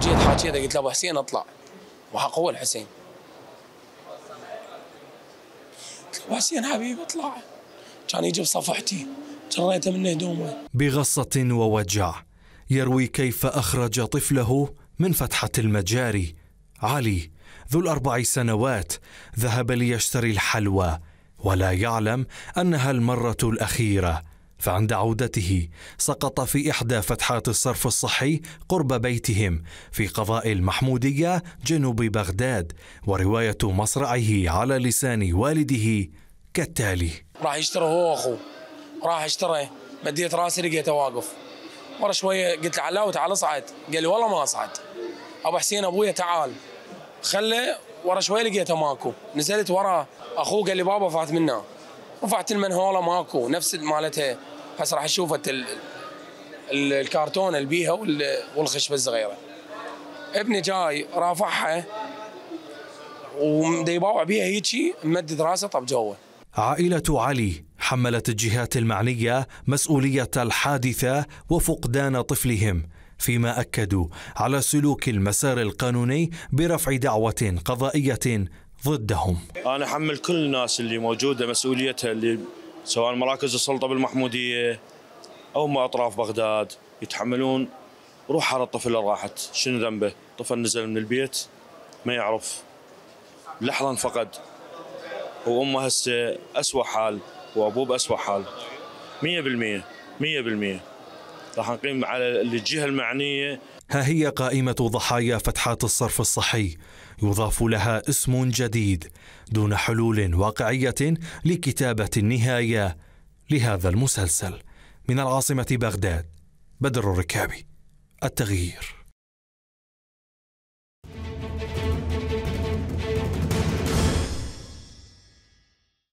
جيت حكيت قلت لابو حسين اطلع وحقول حسين قلت له حسين حبيبي اطلع كان يجي بصفحتي جريته منه هدومه بغصة ووجع يروي كيف أخرج طفله من فتحة المجاري علي ذو الأربع سنوات ذهب ليشتري الحلوى ولا يعلم أنها المرة الأخيرة فعند عودته سقط في إحدى فتحات الصرف الصحي قرب بيتهم في قضاء المحمودية جنوب بغداد ورواية مصرعه على لسان والده كالتالي راح يشتري هو وأخوه راح اشتري مديت راسي لقيته واقف مرة شوية قلت له علاوي تعال اصعد قال لي والله ما اصعد أبو حسين أبويا تعال خله ورا شوي لقيته ماكو نزلت ورا أخوه قال لي بابا فات منا رفعت المنهولة ماكو نفس مالتها هسه راح شوفت ال... الكرتون البيها وال... والخشبه الصغيره ابني جاي رافعها ومدي يباوع بيها هيجي ممدد راسه طب جوه عائلة علي حملت الجهات المعنية مسؤولية الحادثة وفقدان طفلهم فيما أكدوا على سلوك المسار القانوني برفع دعوة قضائية ضدهم أنا حمل كل الناس اللي موجودة مسؤوليتها اللي سواء مراكز السلطه بالمحموديه او ما اطراف بغداد يتحملون روح على الطفل اللي راحت شنو ذنبه؟ طفل نزل من البيت ما يعرف لحظه انفقد وامه هسه اسوء حال وابوه باسوء حال 100% 100% راح نقيم على الجهه المعنيه ها هي قائمه ضحايا فتحات الصرف الصحي يضاف لها اسم جديد دون حلول واقعيه لكتابه النهايه لهذا المسلسل من العاصمه بغداد بدر الركابي التغيير